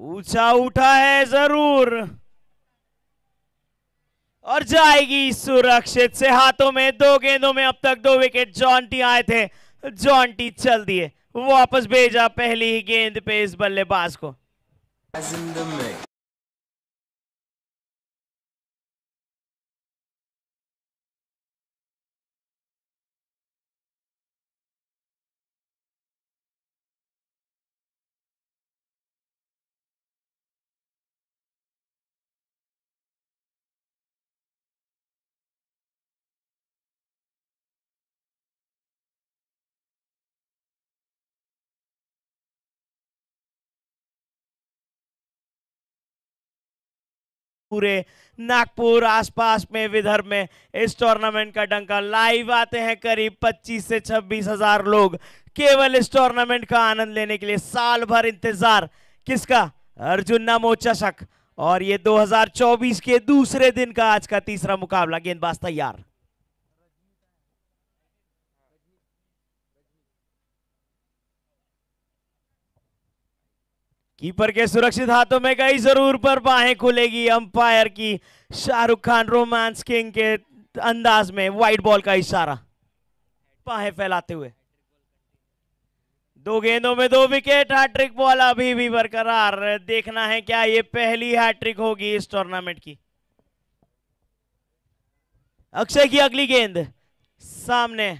ऊंचा उठा है जरूर और जाएगी सुरक्षित से हाथों में दो गेंदों में अब तक दो विकेट जॉन्टी आए थे जॉन्टी चल दिए वापस भेजा पहली ही गेंद पे इस बल्लेबाज को पूरे नागपुर आसपास में विदर्भ में इस टूर्नामेंट का डंका लाइव आते हैं करीब 25 से छब्बीस हजार लोग केवल इस टूर्नामेंट का आनंद लेने के लिए साल भर इंतजार किसका अर्जुन नमो चषक और ये 2024 के दूसरे दिन का आज का तीसरा मुकाबला गेंदबाज तैयार कीपर के सुरक्षित हाथों में गई जरूर पर बाहें खुलेगी अंपायर की शाहरुख खान रोमांस किंग के अंदाज में व्हाइट बॉल का इशारा बाहें फैलाते हुए दो गेंदों में दो विकेट हैट्रिक बॉल अभी भी बरकरार देखना है क्या ये पहली हैट्रिक होगी इस टूर्नामेंट की अक्षय की अगली गेंद सामने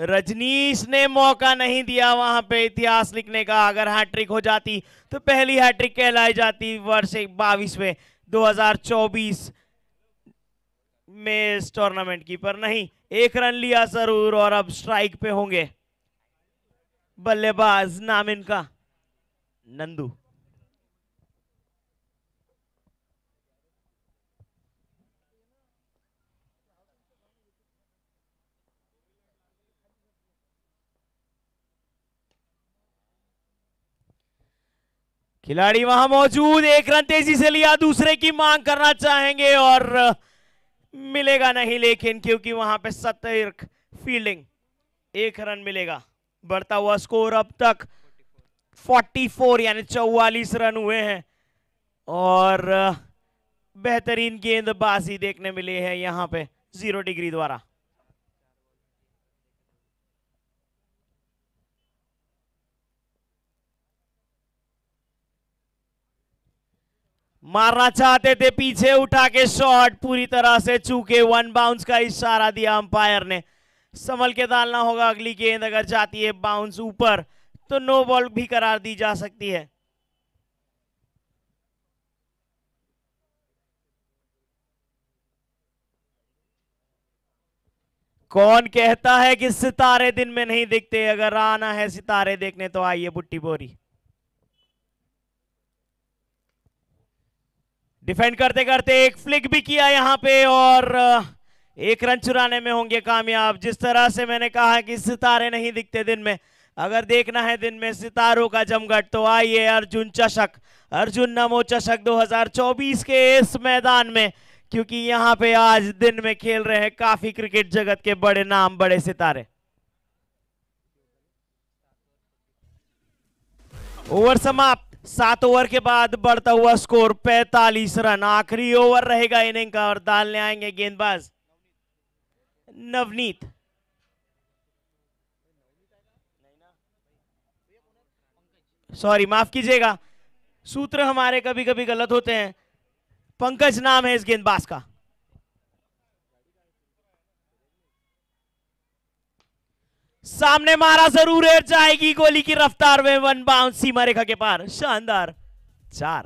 रजनीश ने मौका नहीं दिया वहां पे इतिहास लिखने का अगर हैट्रिक हो जाती तो पहली हैट्रिक कहलाई जाती वर्ष बाईस में 2024 में इस टूर्नामेंट की पर नहीं एक रन लिया जरूर और अब स्ट्राइक पे होंगे बल्लेबाज नाम इनका नंदू खिलाड़ी वहां मौजूद एक रन तेजी से लिया दूसरे की मांग करना चाहेंगे और मिलेगा नहीं लेकिन क्योंकि वहां पे सतर्क फील्डिंग एक रन मिलेगा बढ़ता हुआ स्कोर अब तक 44 यानी चौवालीस रन हुए हैं और बेहतरीन गेंदबाजी देखने मिली है यहां पे जीरो डिग्री द्वारा मारना चाहते थे पीछे उठा के शॉट पूरी तरह से चूके वन बाउंस का इशारा दिया अंपायर ने संभल के डालना होगा अगली गेंद अगर जाती है बाउंस ऊपर तो नो बॉल भी करार दी जा सकती है कौन कहता है कि सितारे दिन में नहीं दिखते अगर आना है सितारे देखने तो आइए बुट्टी बोरी डिफेंड करते करते एक फ्लिक भी किया यहां पे और एक रन चुराने में होंगे कामयाब जिस तरह से मैंने कहा कि सितारे नहीं दिखते दिन में अगर देखना है दिन में सितारों का जमघट तो आइए अर्जुन चषक अर्जुन नमो चषक 2024 के इस मैदान में क्योंकि यहाँ पे आज दिन में खेल रहे हैं काफी क्रिकेट जगत के बड़े नाम बड़े सितारे ओवर समाप्त सात ओवर के बाद बढ़ता हुआ स्कोर 45 रन आखिरी ओवर रहेगा इनिंग का और डालने आएंगे गेंदबाज नवनीत सॉरी माफ कीजिएगा सूत्र हमारे कभी कभी गलत होते हैं पंकज नाम है इस गेंदबाज का सामने मारा जरूर है जाएगी गोली की रफ्तार में वन बाउंड सीमा रेखा के पार शानदार चार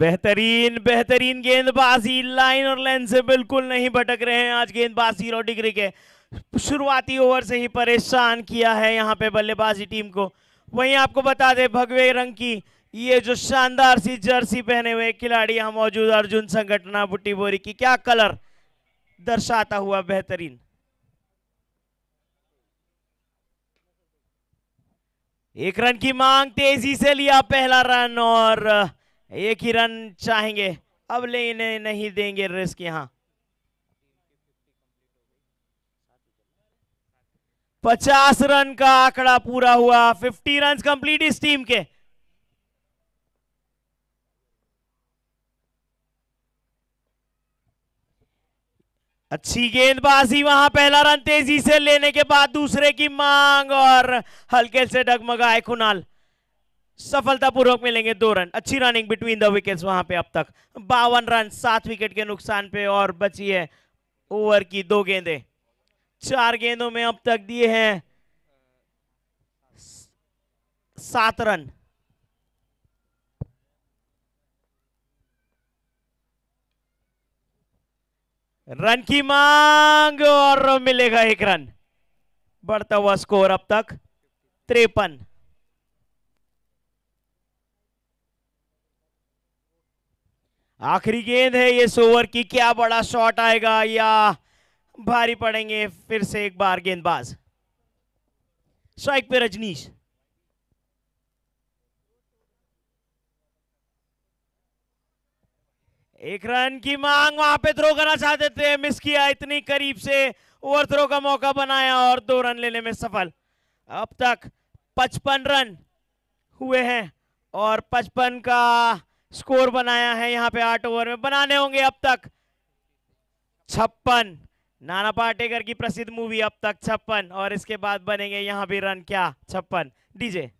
बेहतरीन बेहतरीन गेंदबाजी लाइन और लेंथ से बिल्कुल नहीं भटक रहे हैं आज गेंदबाजी और डिग्री के शुरुआती ओवर से ही परेशान किया है यहाँ पे बल्लेबाजी टीम को वहीं आपको बता दें भगवे रंग की ये जो शानदार सी जर्सी पहने हुए खिलाड़ी यहाँ मौजूद अर्जुन संगठना बुट्टी बोरी की क्या कलर दर्शाता हुआ बेहतरीन एक रन की मांग तेजी से लिया पहला रन और एक ही रन चाहेंगे अब लेने नहीं देंगे रिस्क यहां पचास रन का आंकड़ा पूरा हुआ फिफ्टी रन कंप्लीट इस टीम के अच्छी गेंदबाजी वहां पहला रन तेजी से लेने के बाद दूसरे की मांग और हल्के से डगमगाए कुनाल सफलतापूर्वक मिलेंगे दो रन अच्छी रनिंग बिटवीन द विकेट्स वहां पे अब तक बावन रन सात विकेट के नुकसान पे और बची है ओवर की दो गेंदे चार गेंदों में अब तक दिए हैं सात रन रन की मांग और मिलेगा एक रन बढ़ता हुआ स्कोर अब तक त्रेपन आखिरी गेंद है ये ओवर की क्या बड़ा शॉट आएगा या भारी पड़ेंगे फिर से एक बार गेंदबाज स्ट्राइक पे रजनीश एक रन की मांग वहां पे थ्रो करना चाहते थे मिस किया इतनी करीब से ओवर थ्रो का मौका बनाया और दो रन लेने में सफल अब तक पचपन रन हुए हैं और पचपन का स्कोर बनाया है यहाँ पे आठ ओवर में बनाने होंगे अब तक छप्पन नाना पाटेकर की प्रसिद्ध मूवी अब तक छप्पन और इसके बाद बनेंगे यहां भी रन क्या छप्पन डीजे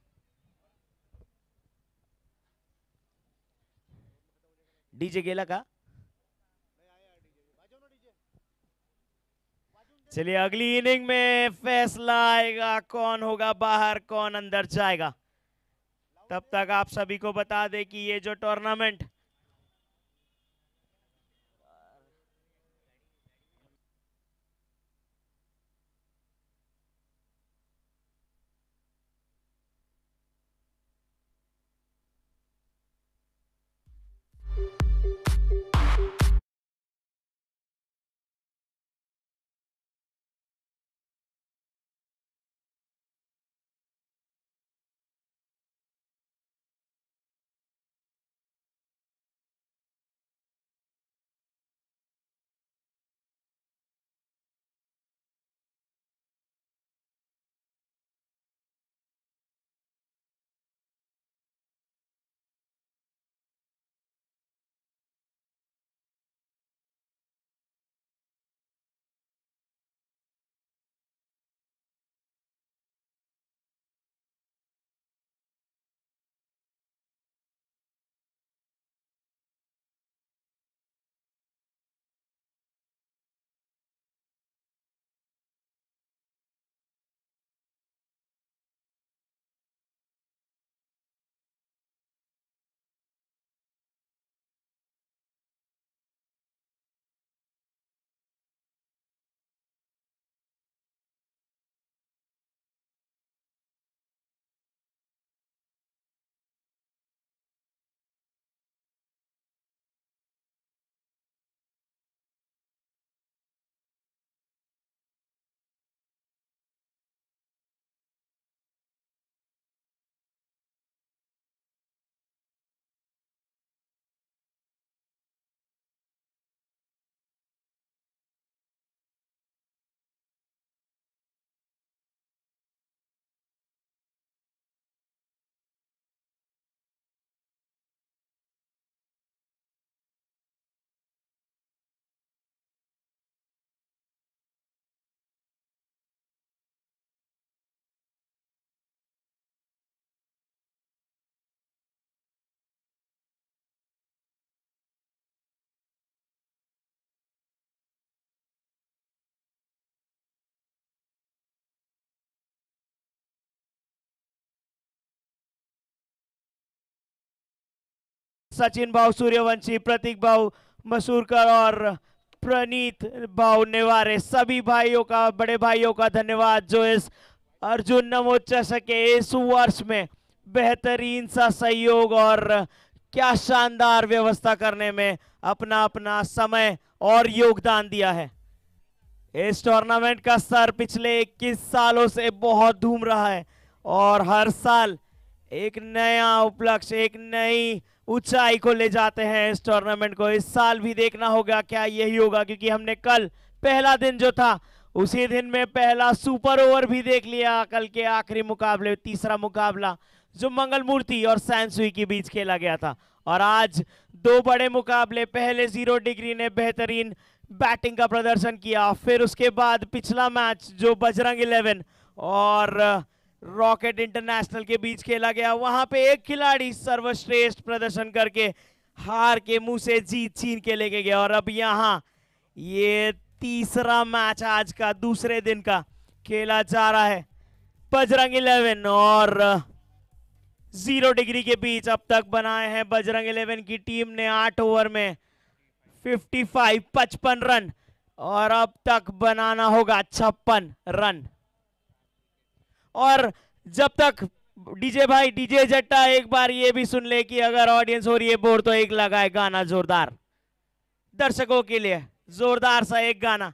डीजे गेला का चलिए अगली इनिंग में फैसला आएगा कौन होगा बाहर कौन अंदर जाएगा तब तक आप सभी को बता दें कि ये जो टूर्नामेंट सचिन भाव सूर्यवंशी प्रतीक भाव मसूरकर और प्रणीत भाव नेवारे सभी भाइयों का बड़े भाइयों का धन्यवाद जो इस अर्जुन नमोचषक के इस वर्ष में बेहतरीन सा सहयोग और क्या शानदार व्यवस्था करने में अपना अपना समय और योगदान दिया है इस टूर्नामेंट का सर पिछले इक्कीस सालों से बहुत धूम रहा है और हर साल एक नया उपलक्ष्य एक नई ऊंचाई को ले जाते हैं इस टूर्नामेंट को इस साल भी देखना होगा क्या यही होगा क्योंकि हमने कल पहला दिन जो था उसी दिन में पहला सुपर ओवर भी देख लिया कल के आखिरी मुकाबले तीसरा मुकाबला जो मंगल मूर्ति और सैनसुई के बीच खेला गया था और आज दो बड़े मुकाबले पहले जीरो डिग्री ने बेहतरीन बैटिंग का प्रदर्शन किया फिर उसके बाद पिछला मैच जो बजरंग इलेवन और रॉकेट इंटरनेशनल के बीच खेला गया वहां पे एक खिलाड़ी सर्वश्रेष्ठ प्रदर्शन करके हार के मुंह से जीत छीन के लेके गया और अब यहाँ ये तीसरा मैच आज का दूसरे दिन का खेला जा रहा है बजरंग इलेवन और जीरो डिग्री के बीच अब तक बनाए हैं बजरंग इलेवन की टीम ने आठ ओवर में 55 55 रन और अब तक बनाना होगा छप्पन रन और जब तक डीजे भाई डीजे जट्टा एक बार ये भी सुन ले कि अगर ऑडियंस हो रही है बोर तो एक लगाए गाना जोरदार दर्शकों के लिए जोरदार सा एक गाना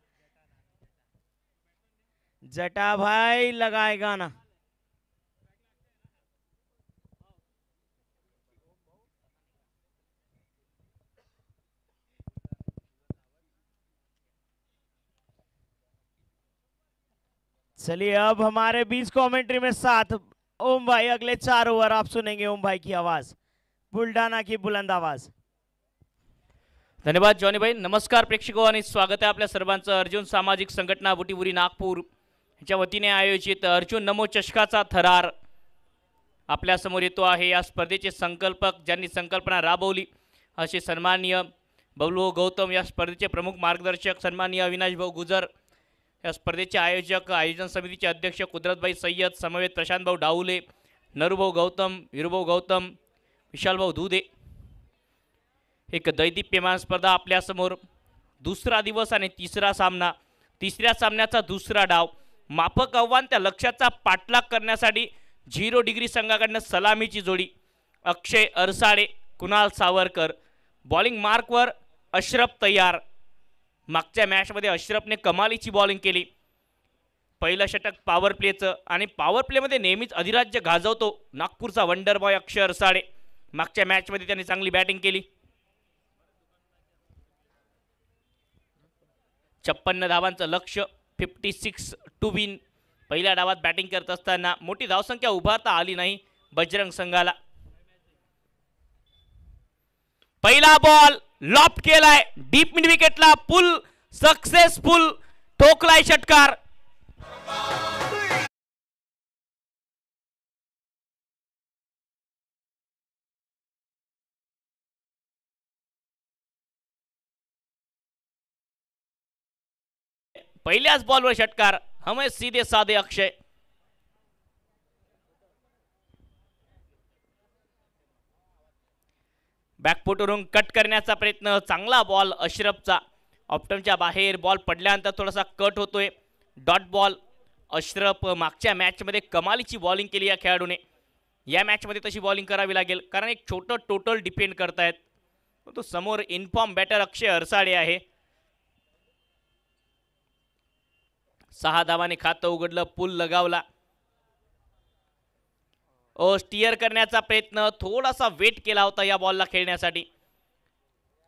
जटा भाई लगाए गाना चलिए अब हमारे बीच कमेंट्री में साथ ओम भाई अगले चार ओवर आप सुनेंगे ओम भाई की आवाज बुलढाणा की बुलंद आवाज धन्यवाद जॉनी भाई नमस्कार प्रेक्षको आणि स्वागत आहे आपल्या सर्वांचं अर्जुन सामाजिक संघटना बुटीबुरी नागपूर यांच्या वतीने आयोजित अर्जुन नमो चषकाचा थरार आपल्यासमोर येतो आहे या स्पर्धेचे संकल्पक ज्यांनी संकल्पना राबवली असे सन्माननीय बबलू गौतम या स्पर्धेचे प्रमुख मार्गदर्शक सन्माननीय अविनाश भाऊ गुजर या स्पर्धेचे आयोजक आयोजन समितीचे अध्यक्ष कुदरतबाई सय्यद समवेत प्रशांतभाऊ डाऊले नरुभाऊ गौतम विरुभाऊ गौतम विशालभाऊ दूदे एक दैदीप्यमान स्पर्धा स्पर्धा आपल्यासमोर दुसरा दिवस आणि तिसरा सामना तिसऱ्या सामन्याचा दुसरा डाव मापक आव्हान त्या लक्ष्याचा पाठलाग करण्यासाठी झिरो डिग्री संघाकडनं सलामीची जोडी अक्षय अरसाडे कुणाल सावरकर बॉलिंग मार्कवर अश्रफ तयार मागच्या मॅचमध्ये अश्रफने कमालीची बॉलिंग केली पहिलं षटक पॉवर प्लेचं आणि पॉवर प्लेमध्ये नेहमीच अधिराज्य गाजवतो नागपूरचा वंडर बॉय अक्षय अरसाडे मागच्या मॅचमध्ये त्यांनी चांगली बॅटिंग केली छप्पन्न धावांचं लक्ष फिफ्टी सिक्स टू विन पहिल्या डावात बॅटिंग करत असताना मोठी धावसंख्या उभारता आली नाही बजरंग संघाला पहिला बॉल लॉप केलाय डीप मिड विकेटला पुल सक्सेसफुल ठोकलाय षटकार बॉल बॉलवर षटकार हमें सीधे साधे अक्षय बॅकपोटवरून कट करण्याचा प्रयत्न चांगला बॉल अश्रफचा ऑप्टमच्या बाहेर बॉल पडल्यानंतर थोडासा कट होतोय डॉट बॉल अश्रफ मागच्या मॅचमध्ये कमालीची बॉलिंग केली या खेळाडूने या मॅचमध्ये तशी बॉलिंग करावी लागेल कारण एक छोटं टोटल डिपेंड करतायत तो समोर इन्फॉर्म बॅटर अक्षय अरसाडे आहे सहा धावाने खातं उघडलं पूल लगावला स्टिअर करण्याचा प्रयत्न थोडासा वेट केला होता या बॉलला खेळण्यासाठी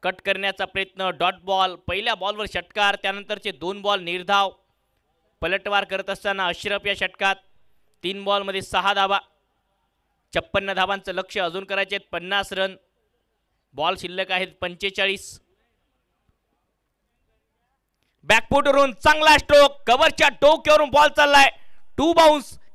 कट करण्याचा प्रयत्न डॉट बॉल पहिल्या बॉलवर षटकार त्यानंतरचे दोन बॉल निर्धाव पलटवार करत असताना अश्रफ या षटकात तीन बॉलमध्ये सहा धावा छप्पन्न धावांचं लक्ष अजून करायचे आहेत पन्नास रन बॉल शिल्लक आहेत पंचेचाळीस बॅकफुटवरून चांगला स्ट्रोक कव्हरच्या टोक्यावरून बॉल चाललाय टू बाउन्स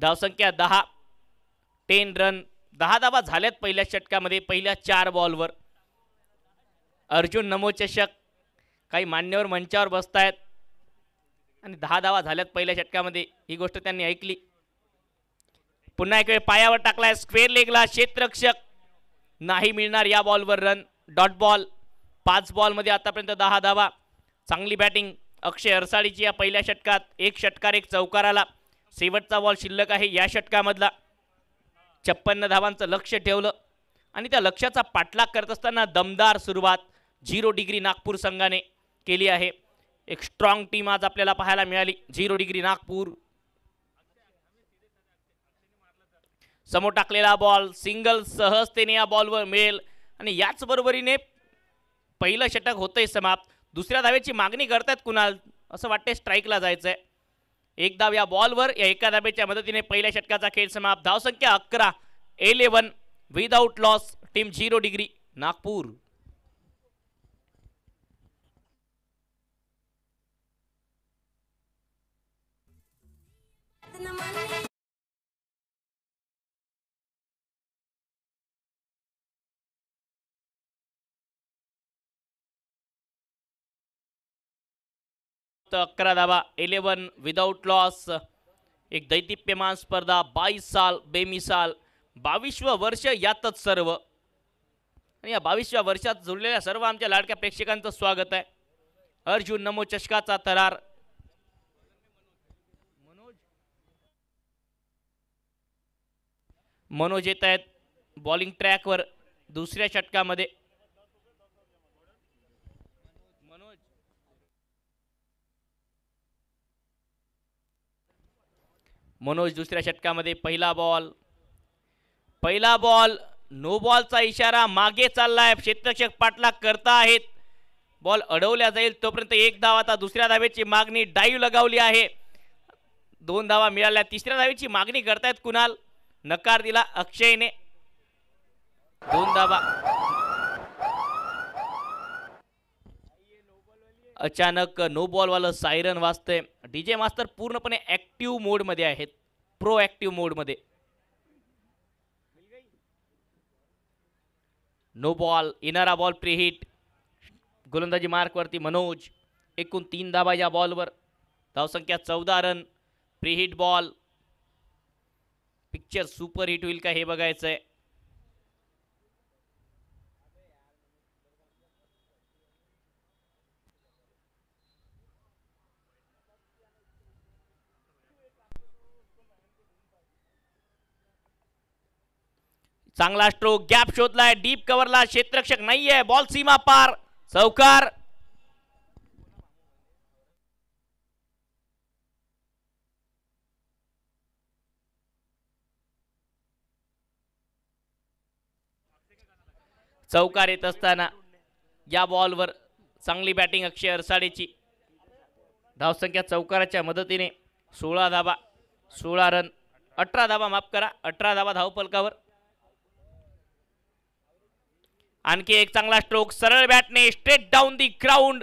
धावसंख्या दहा टेन रन दहा धावा झाल्यात पहिल्या षटकामध्ये पहिल्या चार बॉलवर अर्जुन नमोचषक काही मान्यवर मंचावर बसत आहेत आणि दहा धावा झाल्यात पहिल्या षटकामध्ये ही गोष्ट त्यांनी ऐकली पुन्हा एक वेळ पायावर टाकलाय स्क्वेअर लेगला क्षेत्रक्षक नाही मिळणार या बॉलवर रन डॉट बॉल पाच बॉलमध्ये आतापर्यंत दहा धावा चांगली बॅटिंग अक्षय अरसाळीची या पहिल्या षटकात एक षटकार एक चौकाराला शेवटचा बॉल शिल्लक आहे या षटकामधला छप्पन्न धावांचं लक्ष ठेवलं आणि त्या लक्ष्याचा पाठलाग करत असताना दमदार सुरुवात झिरो डिग्री नागपूर संघाने केली आहे एक स्ट्रॉंग टीम आज आपल्याला पाहायला मिळाली झिरो डिग्री नागपूर समोर टाकलेला बॉल सिंगल सहजतेने या बॉलवर मिळेल आणि याच बरोबरीने पहिलं षटक होतंय समाप्त दुसऱ्या धावेची मागणी करतायत कुणाल असं वाटतंय स्ट्राईकला जायचं आहे एक या बॉलवर या एका धाब्याच्या मदतीने पहिल्या षटकाचा खेळ समाप्त धावसंख्या अकरा eleven without loss team zero degree Nagpur अकरा धावा इलेवन विदाऊट लॉस एक दैदिप्यमान स्पर्धा बाईस साल बेमिसाल बाविश्व वर्ष यातच सर्व आणि या बावीसव्या वर्षात जुळलेल्या सर्व आमच्या लाडक्या प्रेक्षकांचं स्वागत आहे अर्जुन नमो चषकाचा थरार मनोज मनोज येत आहेत बॉलिंग ट्रॅकवर दुसऱ्या षटकामध्ये मनोज दुसऱ्या षटकामध्ये पहिला बॉल पहिला बॉल नो बॉलचा इशारा मागे चालला आहे क्षेत्रक्षक पाठलाग करता आहेत बॉल अडवल्या जाईल तोपर्यंत एक धाव आता दुसऱ्या धावेची मागणी डाईव्ह लगावली आहे दोन धावा मिळाल्या तिसऱ्या धावेची मागणी करतायत कुणाल नकार दिला अक्षयने दोन धावा अचानक नो बॉलवालं सायरन वाजतंय डी जे मास्तर पूर्णपणे ॲक्टिव्ह मोडमध्ये आहेत प्रो ॲक्टिव्ह मोडमध्ये नो बॉल इनारा बॉल प्रीहिट गोलंदाजी मार्कवरती मनोज एकूण तीन धाबा या बॉलवर धावसंख्या चौदा run free hit ball picture super hit होईल का हे बघायचं चांगला स्ट्रोक गॅप शोधलाय डीप कव्हरला क्षेत्रक्षक नाहीये बॉल सीमा पार चौकार चौकार येत असताना या बॉलवर चांगली बॅटिंग अक्षय अरसाडेची धावसंख्या चौकाराच्या मदतीने सोळा धाबा सोळा रन अठरा धाबा माफ करा अठरा धाबा धावपलकावर आणखी एक चांगला स्ट्रोक सरळ बॅटने स्ट्रेट डाऊन दी ग्राउंड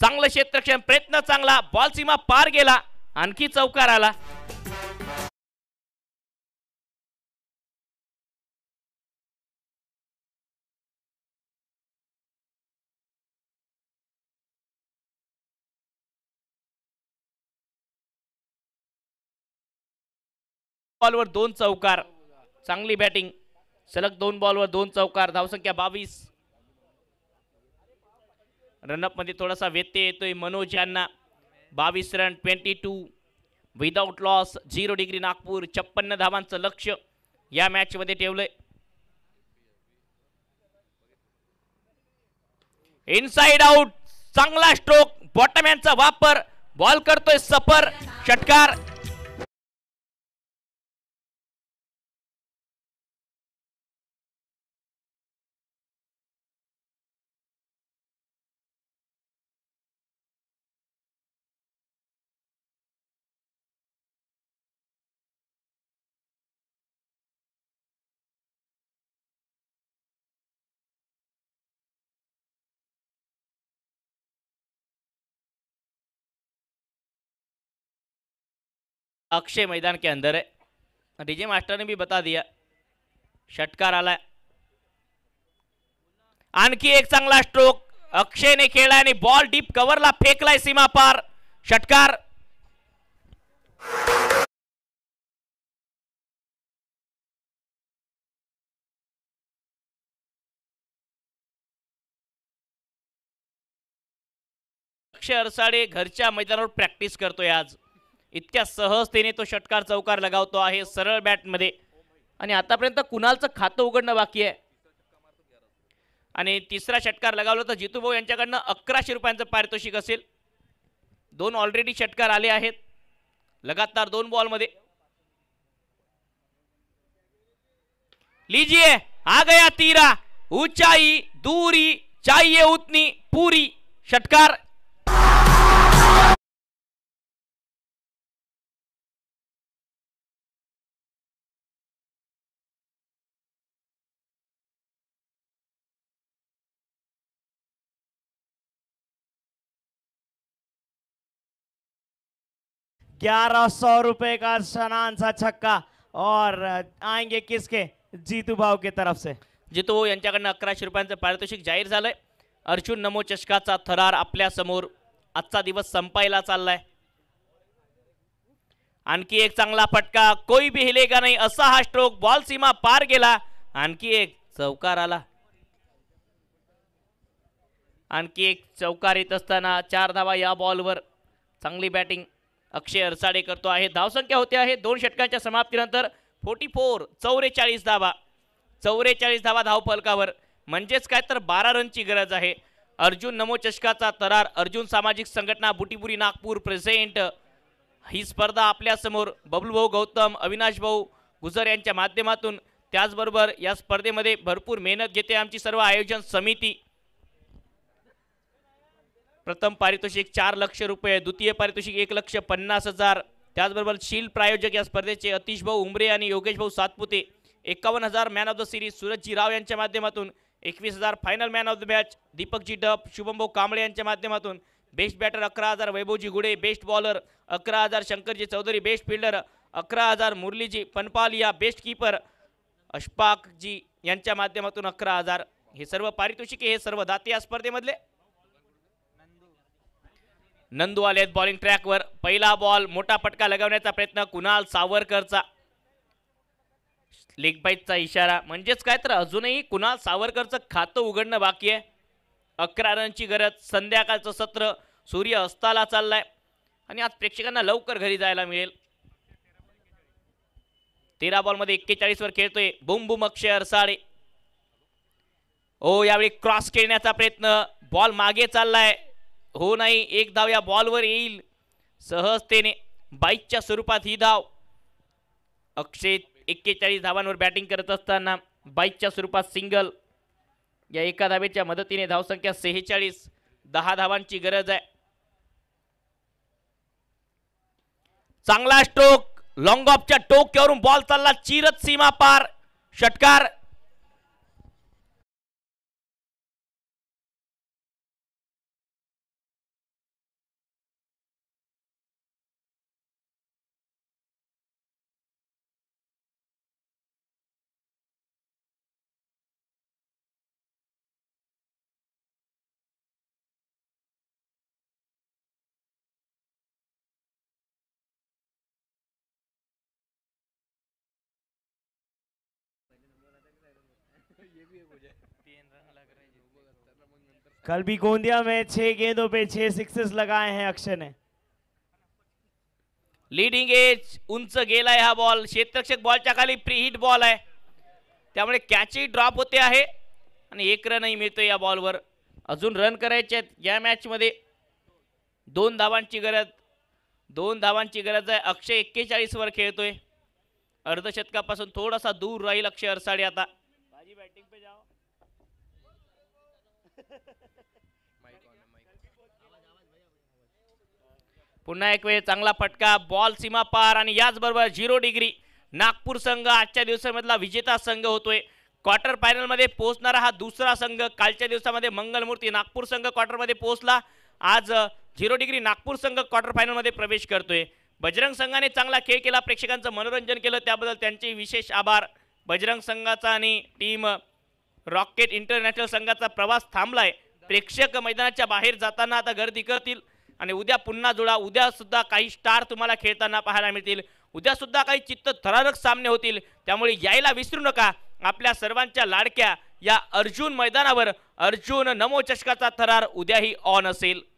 चांगलं क्षेत्रक्षण प्रयत्न चांगला बॉल सीमा पार गेला आणखी चौकार आला बॉलवर दोन चौकार चांगली बॅटिंग सलग दोन बॉलवर दोन चौकार धावसंख्या बावीस मध्ये थोडासा व्यत्यय येतोय मनोज यांना बावीस run twenty two without loss zero degree Nagpur छप्पन्न धावांचं लक्ष या मॅचमध्ये ठेवलंय इनसाइड आउट चांगला स्ट्रोक बॉटम वापर बॉल करतोय सफर षटकार अक्षय मैदान के अंदर है डीजे मास्टर ने भी बता दिया षटकार आला आणखी एक चांगला स्ट्रोक अक्षयने खेळला आणि बॉल डीप कव्हरला फेकलाय सीमा पार षटकार अक्षय अरसाडे घरच्या मैदानावर प्रॅक्टिस करतोय आज इतक्या सहजतेने तो षटकार चौकार लगावतो आहे सरळ बॅट मध्ये आणि आतापर्यंत कुणालचं खातं उघडणं बाकी आहे आणि तिसरा षटकार लगावला तर भाऊ यांच्याकडनं अकराशे रुपयांचं पारितोषिक असेल दोन ऑलरेडी षटकार आले आहेत लगातार दोन मध्ये लीजिए आ गया तीरा ऊंचाई दूरी चाहिए उतनी पूरी षटकार ग्यारह सौ रुपए का शनान सा छक्का और आएंगे किसके जीतू भाव के तरफ से जितू यांच्याकडनं अकराशे रुपयांचं पारितोषिक जाहीर झालंय अर्जुन नमो चषकाचा थरार आपल्या समोर आजचा दिवस संपायला चाललाय आणखी एक चांगला फटका कोई भी हिलेगा नाही असा हा स्ट्रोक बॉल सीमा पार गेला आणखी एक चौकार आला आणखी एक चौकार येत असताना चार धावा या बॉलवर चांगली बॅटिंग अक्षय अरसाडे करतो आहे धावसंख्या होते आहे दोन षटकांच्या समाप्तीनंतर फोर्टी फोर चौवेचाळीस धावा चौवेचाळीस धावा फलकावर म्हणजेच काय तर बारा रनची गरज आहे अर्जुन नमोचषकाचा तरार अर्जुन सामाजिक संघटना बुटीपुरी नागपूर प्रेझेंट ही स्पर्धा आपल्यासमोर भाऊ गौतम अविनाश भाऊ गुजर यांच्या माध्यमातून त्याचबरोबर या स्पर्धेमध्ये भरपूर मेहनत घेते आमची सर्व आयोजन समिती प्रथम पारितोषिक चार लक्ष रुपये द्वितीय पारितोषिक एक लक्ष पन्नास हजार त्याचबरोबर शील प्रायोजक या स्पर्धेचे अतिश भाऊ उमरे आणि योगेश भाऊ सातपुते एकावन्न हजार मॅन ऑफ द सिरीज सूरजजी राव यांच्या माध्यमातून एकवीस हजार final man of the match दीपकजी डप शुभमभाऊ कांबळे यांच्या माध्यमातून बेस्ट बॅटर अकरा हजार वैभवजी गुडे बेस्ट बॉलर अकरा हजार शंकरजी चौधरी बेस्ट फिल्डर अकरा हजार मुरलीजी पनपालिया बेस्ट कीपर अशफाकजी यांच्या माध्यमातून अकरा हजार हे सर्व पारितोषिके हे सर्व दाते या स्पर्धेमधले नंदू आलेत बॉलिंग ट्रॅकवर पहिला बॉल मोठा फटका लगावण्याचा प्रयत्न कुणाल सावरकरचा चा इशारा म्हणजेच काय तर अजूनही कुणाल सावरकरचं खातं उघडणं बाकी आहे अकरा रनची गरज संध्याकाळचं सत्र सूर्य अस्ताला चाललाय आणि आज प्रेक्षकांना लवकर घरी जायला मिळेल तेरा बॉलमध्ये एक्केचाळीसवर खेळतोय बुम बुम अक्षय अरसाळे ओ हो, यावेळी क्रॉस खेळण्याचा प्रयत्न बॉल मागे चाललाय हो नाही एक धाव या बॉलवर येईल सहजतेने बाईकच्या स्वरूपात ही धाव अक्षय एक्केचाळीस धावांवर बॅटिंग करत असताना बाईकच्या स्वरूपात सिंगल या एका धावेच्या मदतीने धावसंख्या सेहेचाळीस दहा धावांची गरज आहे चांगला स्ट्रोक लॉंग ऑफच्या टोक्यावरून बॉल चालला चिरत सीमा पार षटकार कल भी गोंदिया में छह गेंदों पे छह सिक्सेस लगाए हैं अक्षय ने लीडिंग एज उंच गेलाय हा बॉल बॉल बॉलच्या खाली प्री हिट बॉल आहे त्यामुळे कॅचही ड्रॉप होते आहे आणि एक रनही मिळतो या बॉलवर अजून रन करायचे आहेत या मॅचमध्ये दोन धावांची गरज दोन धावांची गरज आहे अक्षय वर खेळतोय अर्धशतकापासून थोडासा दूर राहील अक्षय अरसाडे आता बॅटिंग पे जाओ पुन्हा एक वेळ चांगला फटका बॉल सीमा पार आणि याचबरोबर झिरो डिग्री नागपूर संघ आजच्या दिवसामधला विजेता संघ होतोय क्वार्टर फायनलमध्ये पोहोचणारा हा दुसरा संघ कालच्या दिवसामध्ये मंगलमूर्ती नागपूर संघ क्वार्टरमध्ये पोहोचला आज झिरो डिग्री नागपूर संघ क्वार्टर फायनलमध्ये प्रवेश करतोय बजरंग संघाने चांगला खेळ केला प्रेक्षकांचं मनोरंजन केलं त्याबद्दल त्यांचे विशेष आभार बजरंग संघाचा आणि टीम रॉकेट इंटरनॅशनल संघाचा प्रवास थांबलाय प्रेक्षक मैदानाच्या बाहेर जाताना आता गर्दी करतील आणि उद्या पुन्हा जुळा उद्या सुद्धा काही स्टार तुम्हाला खेळताना पाहायला मिळतील उद्या सुद्धा काही चित्त थरारक सामने होतील त्यामुळे यायला विसरू नका आपल्या सर्वांच्या लाडक्या या अर्जुन मैदानावर अर्जुन नमो चषकाचा थरार उद्याही ऑन असेल